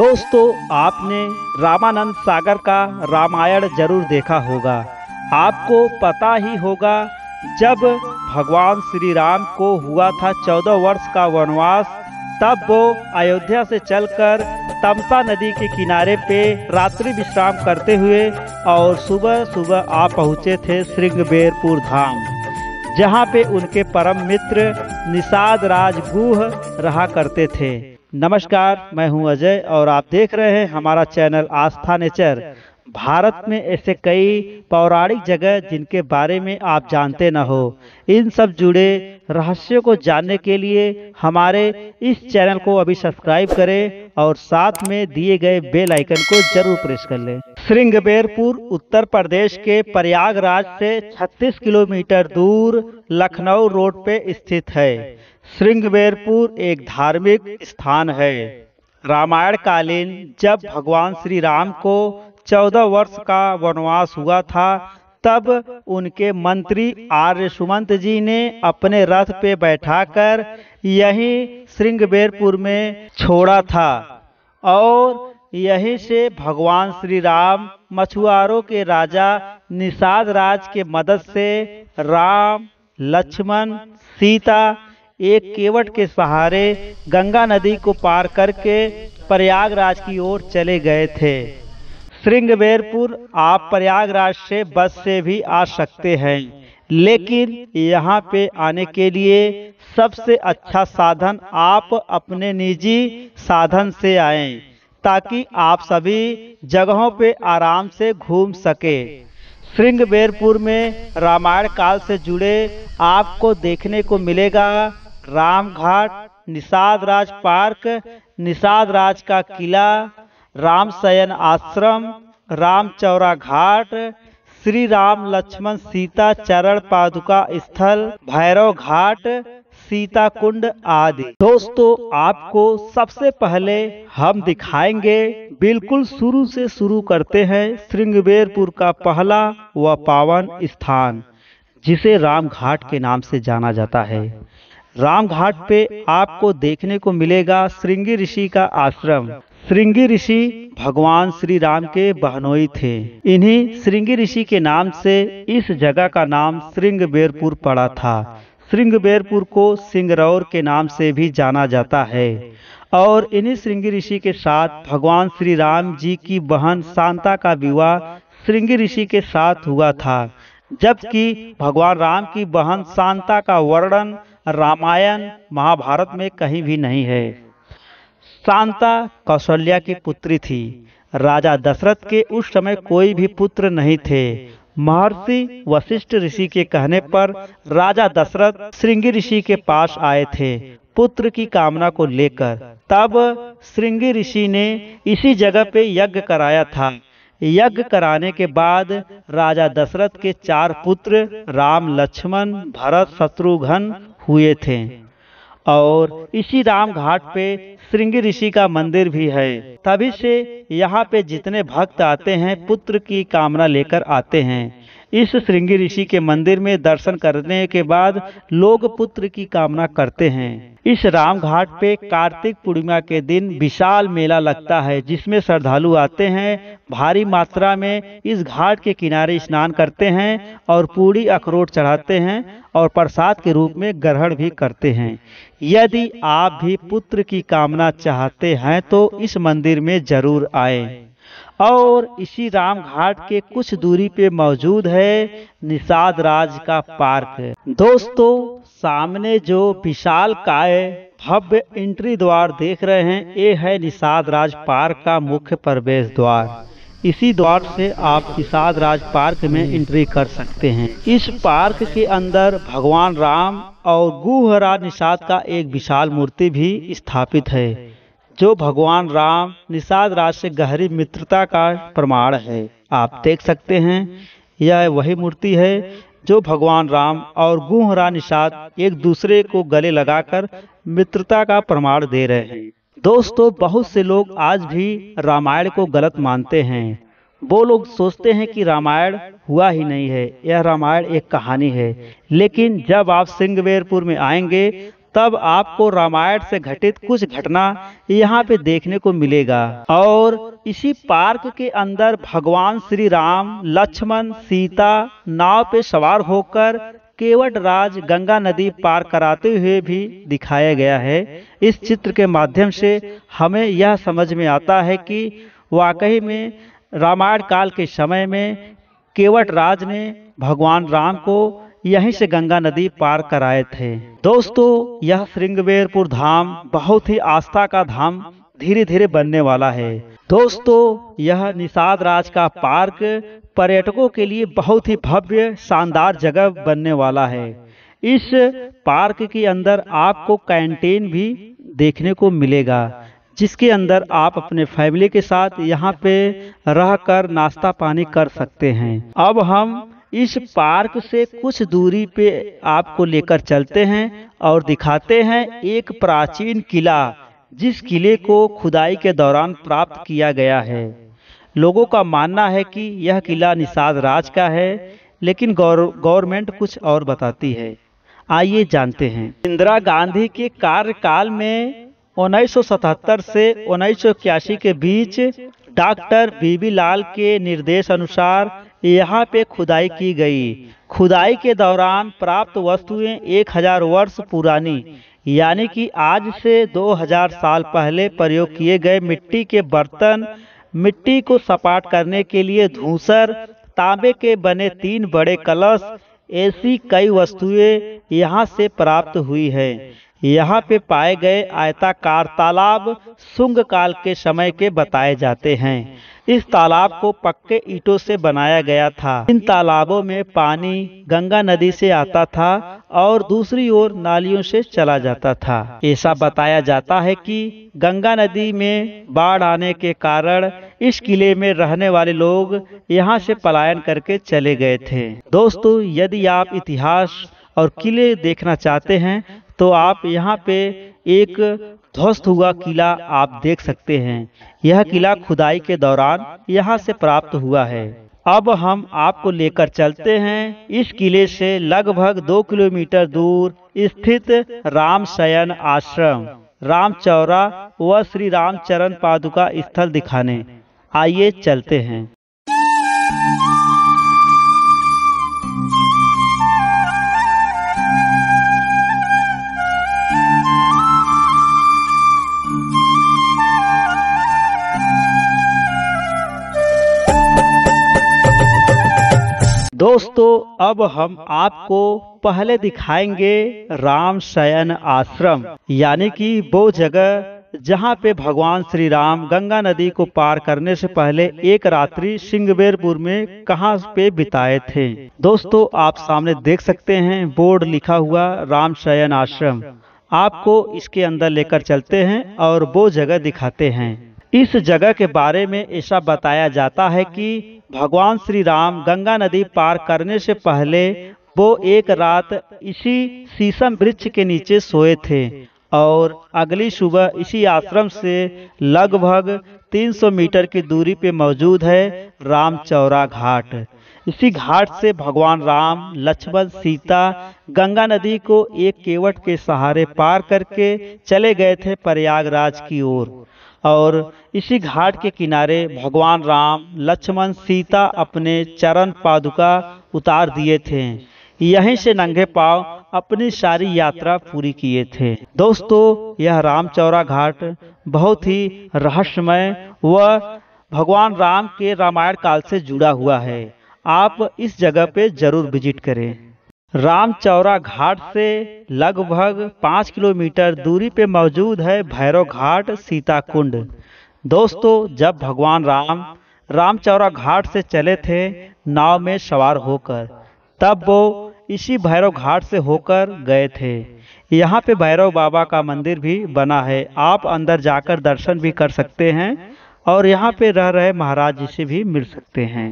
दोस्तों आपने रामानंद सागर का रामायण जरूर देखा होगा आपको पता ही होगा जब भगवान श्री राम को हुआ था चौदह वर्ष का वनवास तब वो अयोध्या से चलकर तमसा नदी के किनारे पे रात्रि विश्राम करते हुए और सुबह सुबह आ पहुँचे थे श्रृंगबेरपुर धाम जहाँ पे उनके परम मित्र निषाद राजगुह रहा करते थे नमस्कार मैं हूं अजय और आप देख रहे हैं हमारा चैनल आस्था नेचर भारत में ऐसे कई पौराणिक जगह जिनके बारे में आप जानते न हो इन सब जुड़े रहस्यों को जानने के लिए हमारे इस चैनल को अभी सब्सक्राइब करें और साथ में दिए गए बेल आइकन को जरूर प्रेस कर लें श्रृंगबेरपुर उत्तर प्रदेश के प्रयागराज से 36 किलोमीटर दूर लखनऊ रोड पे स्थित है श्रृंगवेरपुर एक धार्मिक स्थान है रामायण कालीन जब भगवान श्री राम को चौदह वर्ष का वनवास हुआ था तब उनके मंत्री आर्य सुमंत जी ने अपने रथ पे बैठाकर यही श्रृंगवेरपुर में छोड़ा था और यहीं से भगवान श्री राम मछुआरों के राजा निषाद राज के मदद से राम लक्ष्मण सीता एक केवट के सहारे गंगा नदी को पार करके प्रयागराज की ओर चले गए थे श्रृंगवेरपुर आप प्रयागराज से बस से भी आ सकते हैं लेकिन यहाँ पे आने के लिए सबसे अच्छा साधन आप अपने निजी साधन से आए ताकि आप सभी जगहों पे आराम से घूम सके श्रृंगवेरपुर में रामायण काल से जुड़े आपको देखने को मिलेगा रामघाट निषाद राज पार्क निषाद राज का किला राम शयन आश्रम राम चौरा घाट श्री राम लक्ष्मण सीता चरण पादुका स्थल भैरव घाट सीता कुंड आदि दोस्तों आपको सबसे पहले हम दिखाएंगे बिल्कुल शुरू से शुरू करते हैं श्रृंगबेरपुर का पहला व पावन स्थान जिसे राम घाट के नाम से जाना जाता है राम घाट पे आपको देखने को मिलेगा श्रृंगी ऋषि का आश्रम श्रृंगी ऋषि भगवान श्री राम के बहनोई थे इन्हीं श्रृंगी ऋषि के नाम से इस जगह का नाम श्रृंग बेरपुर पड़ा था श्रृंग बेरपुर को सिंगरौर के नाम से भी जाना जाता है और इन्हीं श्रृंगी ऋषि के साथ भगवान श्री राम जी की बहन शांता का विवाह श्रृंगी ऋषि के साथ हुआ था जबकि भगवान राम की बहन शांता का वर्णन रामायण महाभारत में कहीं भी नहीं है शांता कौशल्या की पुत्री थी राजा दशरथ के उस समय कोई भी पुत्र नहीं थे महर्षि वशिष्ठ ऋषि के कहने पर राजा दशरथ श्रृंगी ऋषि के पास आए थे पुत्र की कामना को लेकर तब श्रृंगी ऋषि ने इसी जगह पे यज्ञ कराया था यज्ञ कराने के बाद राजा दशरथ के चार पुत्र राम लक्ष्मण भरत शत्रुघ्न हुए थे और इसी राम घाट पे श्रृंग ऋषि का मंदिर भी है तभी से यहाँ पे जितने भक्त आते हैं पुत्र की कामना लेकर आते हैं इस श्रृंगी ऋषि के मंदिर में दर्शन करने के बाद लोग पुत्र की कामना करते हैं इस राम घाट पे कार्तिक पूर्णिमा के दिन विशाल मेला लगता है जिसमें श्रद्धालु आते हैं भारी मात्रा में इस घाट के किनारे स्नान करते हैं और पूड़ी अखरोट चढ़ाते हैं और प्रसाद के रूप में ग्रहण भी करते हैं यदि आप भी पुत्र की कामना चाहते हैं तो इस मंदिर में जरूर आए और इसी राम घाट के कुछ दूरी पे मौजूद है निषाद राज का पार्क दोस्तों सामने जो विशाल काय भव्य एंट्री द्वार देख रहे हैं ये है निषाद राज पार्क का मुख्य प्रवेश द्वार इसी द्वार से आप किसाद राज पार्क में एंट्री कर सकते हैं इस पार्क के अंदर भगवान राम और गुहराज निषाद का एक विशाल मूर्ति भी स्थापित है जो भगवान राम निषाद राज से गहरी मित्रता का प्रमाण है आप देख सकते हैं यह वही मूर्ति है जो भगवान राम और गुहरा निषाद एक दूसरे को गले लगाकर मित्रता का प्रमाण दे रहे हैं दोस्तों बहुत से लोग आज भी रामायण को गलत मानते हैं वो लोग सोचते हैं कि रामायण हुआ ही नहीं है यह रामायण एक कहानी है लेकिन जब आप सिंगवेरपुर में आएंगे तब आपको रामायण से घटित कुछ घटना यहाँ पे देखने को मिलेगा और इसी पार्क के अंदर भगवान श्री राम लक्ष्मण सीता नाव पे सवार होकर केवट राज गंगा नदी पार कराते हुए भी दिखाया गया है इस चित्र के माध्यम से हमें यह समझ में आता है कि वाकई में रामायण काल के समय में केवट राज ने भगवान राम को यहीं से गंगा नदी पार कराए थे दोस्तों यह श्रृंगवेरपुर धाम बहुत ही आस्था का धाम धीरे धीरे बनने वाला है दोस्तों यह निषाद राज का पार्क पर्यटकों के लिए बहुत ही भव्य शानदार जगह बनने वाला है इस पार्क के अंदर आपको कैंटीन भी देखने को मिलेगा जिसके अंदर आप अपने फैमिली के साथ यहाँ पे रहकर नाश्ता पानी कर सकते हैं अब हम इस पार्क से कुछ दूरी पे आपको लेकर चलते हैं और दिखाते हैं एक प्राचीन किला जिस किले को खुदाई के दौरान प्राप्त किया गया है लोगों का मानना है कि यह किला निषाद राज का है लेकिन गवर्नमेंट कुछ और बताती है आइए जानते हैं इंदिरा गांधी के कार्यकाल में 1977 से उन्नीस के बीच डॉक्टर बीबी लाल के निर्देश अनुसार यहाँ पे खुदाई की गई खुदाई के दौरान प्राप्त वस्तुएं 1000 वर्ष पुरानी यानी कि आज से 2000 साल पहले प्रयोग किए गए मिट्टी के बर्तन मिट्टी को सपाट करने के लिए धूसर तांबे के बने तीन बड़े कलश ऐसी कई वस्तुएं यहाँ से प्राप्त हुई हैं यहाँ पे पाए गए आयताकार तालाब सुंग काल के समय के बताए जाते हैं इस तालाब को पक्के ईटों से बनाया गया था इन तालाबों में पानी गंगा नदी से आता था और दूसरी ओर नालियों से चला जाता था ऐसा बताया जाता है कि गंगा नदी में बाढ़ आने के कारण इस किले में रहने वाले लोग यहाँ से पलायन करके चले गए थे दोस्तों यदि आप इतिहास और किले देखना चाहते हैं तो आप यहाँ पे एक ध्वस्त हुआ किला आप देख सकते हैं यह किला खुदाई के दौरान यहाँ से प्राप्त हुआ है अब हम आपको लेकर चलते हैं इस किले से लगभग दो किलोमीटर दूर स्थित राम शयन आश्रम राम चौरा व श्री रामचरण पादुका स्थल दिखाने आइए चलते हैं अब हम आपको पहले दिखाएंगे राम शयन आश्रम यानी कि वो जगह जहाँ पे भगवान श्री राम गंगा नदी को पार करने से पहले एक रात्रि सिंगबेरपुर में कहाँ पे बिताए थे दोस्तों आप सामने देख सकते हैं बोर्ड लिखा हुआ राम शयन आश्रम आपको इसके अंदर लेकर चलते हैं और वो जगह दिखाते हैं इस जगह के बारे में ऐसा बताया जाता है कि भगवान श्री राम गंगा नदी पार करने से पहले वो एक रात इसी शीशम वृक्ष के नीचे सोए थे और अगली सुबह इसी आश्रम से लगभग 300 मीटर की दूरी पे मौजूद है राम चौरा घाट इसी घाट से भगवान राम लक्ष्मण सीता गंगा नदी को एक केवट के सहारे पार करके चले गए थे प्रयागराज की ओर और इसी घाट के किनारे भगवान राम लक्ष्मण सीता अपने चरण पादुका उतार दिए थे यहीं से नंगे पाव अपनी सारी यात्रा पूरी किए थे दोस्तों यह रामचौरा घाट बहुत ही रहस्यमय व भगवान राम के रामायण काल से जुड़ा हुआ है आप इस जगह पे जरूर विजिट करें रामचौरा घाट से लगभग पाँच किलोमीटर दूरी पे मौजूद है भैरव घाट सीता कुंड दोस्तों जब भगवान राम रामचौरा घाट से चले थे नाव में सवार होकर तब वो इसी भैरव घाट से होकर गए थे यहाँ पे भैरव बाबा का मंदिर भी बना है आप अंदर जाकर दर्शन भी कर सकते हैं और यहाँ पे रह रहे महाराज जी से भी मिल सकते हैं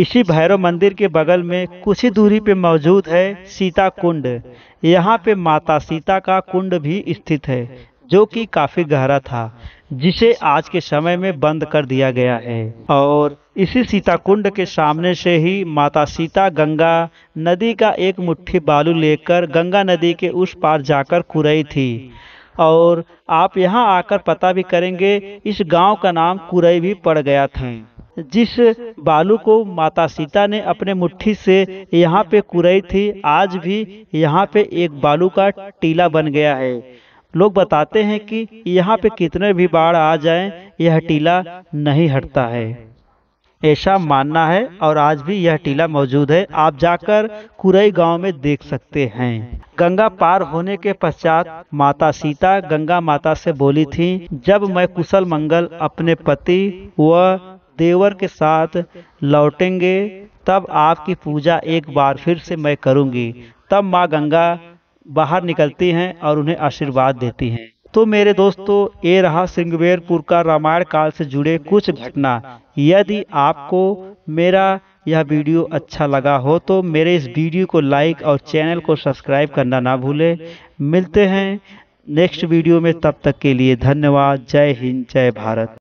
इसी भैरव मंदिर के बगल में कुछ ही दूरी पे मौजूद है सीता कुंड यहाँ पे माता सीता का कुंड भी स्थित है जो कि काफी गहरा था जिसे आज के समय में बंद कर दिया गया है और इसी सीता कुंड के सामने से ही माता सीता गंगा नदी का एक मुट्ठी बालू लेकर गंगा नदी के उस पार जाकर कुरई थी और आप यहाँ आकर पता भी करेंगे इस गांव का नाम कुरई भी पड़ गया था जिस बालू को माता सीता ने अपने मुट्ठी से यहाँ पे कुरई थी आज भी यहाँ पे एक बालू का टीला बन गया है लोग बताते हैं कि यहाँ पे कितने भी बाढ़ आ जाए यह टीला नहीं हटता है ऐसा मानना है और आज भी यह टीला मौजूद है आप जाकर कुरई गांव में देख सकते हैं गंगा पार होने के पश्चात माता सीता गंगा माता से बोली थी जब मैं कुशल मंगल अपने पति व देवर के साथ लौटेंगे तब आपकी पूजा एक बार फिर से मैं करूंगी तब माँ गंगा बाहर निकलती हैं और उन्हें आशीर्वाद देती हैं तो मेरे दोस्तों ये रहा सिंगवेरपुर का रामायण काल से जुड़े कुछ घटना यदि आपको मेरा यह वीडियो अच्छा लगा हो तो मेरे इस वीडियो को लाइक और चैनल को सब्सक्राइब करना ना भूले मिलते हैं नेक्स्ट वीडियो में तब तक के लिए धन्यवाद जय हिंद जय भारत